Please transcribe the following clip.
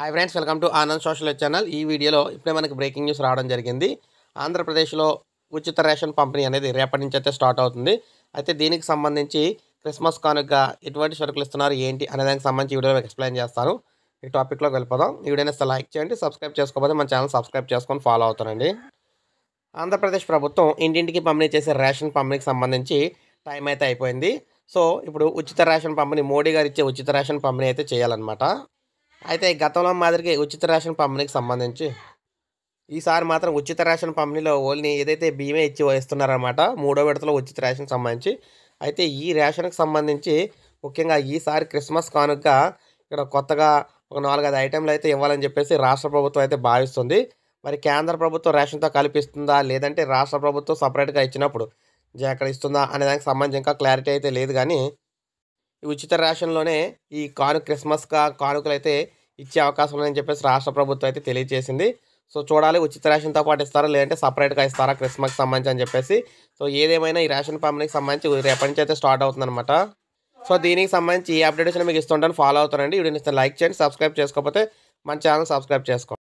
hi friends welcome to Anand social channel ఈ వీడియోలో ఇప్పుడే మనకి బ్రేకింగ్ న్యూస్ రావడం జరిగింది ఆంధ్రప్రదేశ్లో ఉచిత రేషన్ పంపిణీ అనేది రేపటి నుంచి అయితే స్టార్ట్ అవుతుంది అయితే దీనికి సంబంధించి క్రిస్మస్ కానుక ఎటువంటి సరుకులు ఇస్తున్నారు ఏంటి అనే దానికి సంబంధించి వీడియోలో ఎక్స్ప్లెయిన్ చేస్తాను ఈ టాపిక్లోకి వెళ్ళిపోదాం ఈ వీడియోని లైక్ చేయండి సబ్స్క్రైబ్ చేసుకోకపోతే మన ఛానల్ సబ్స్క్రైబ్ చేసుకొని ఫాలో అవుతానండి ఆంధ్రప్రదేశ్ ప్రభుత్వం ఇంటింటికి పంపిణీ చేసే రేషన్ పంపిణీకి సంబంధించి టైం అయితే అయిపోయింది సో ఇప్పుడు ఉచిత రేషన్ పంపిణీ మోడీ గారు ఇచ్చే ఉచిత రేషన్ పంపిణీ అయితే చేయాలన్నమాట అయితే గతంలో మాదిరిగా ఉచిత రేషన్ పంపిణీకి సంబంధించి ఈసారి మాత్రం ఉచిత రేషన్ పంపిణీలో ఓన్లీ ఏదైతే బియ్యమే ఇచ్చి వేస్తున్నారనమాట మూడో విడతలో ఉచిత రేషన్ సంబంధించి అయితే ఈ రేషన్కి సంబంధించి ముఖ్యంగా ఈసారి క్రిస్మస్ కానుక ఇక్కడ కొత్తగా ఒక నాలుగైదు ఐటెంలు అయితే ఇవ్వాలని చెప్పేసి రాష్ట్ర ప్రభుత్వం అయితే భావిస్తుంది మరి కేంద్ర ప్రభుత్వం రేషన్తో కల్పిస్తుందా లేదంటే రాష్ట్ర ప్రభుత్వం సపరేట్గా ఇచ్చినప్పుడు అక్కడ ఇస్తుందా అనే దానికి సంబంధించి ఇంకా క్లారిటీ అయితే లేదు కానీ ఉచిత రేషన్లోనే ఈ కాను క్రిస్మస్ కానుకలు అయితే ఇచ్చే అవకాశం ఉందని చెప్పేసి రాష్ట్ర ప్రభుత్వం అయితే తెలియజేసింది సో చూడాలి ఉచిత రేషన్తో పాటు ఇస్తారా లేదంటే సపరేట్గా ఇస్తారా క్రిస్మస్కి సంబంధించి అని చెప్పేసి సో ఏదేమైనా ఈ రేషన్ పంపిణీకి సంబంధించి రేపటి నుంచి అయితే స్టార్ట్ అవుతుందన్నమాట సో దీనికి సంబంధించి ఈ అప్డేట్స్ మీకు ఇస్తుంటాను ఫాలో అవుతారండి వీడియో లైక్ చేయండి సబ్స్క్రైబ్ చేసుకోకపోతే మన ఛానల్ సబ్స్క్రైబ్ చేసుకోండి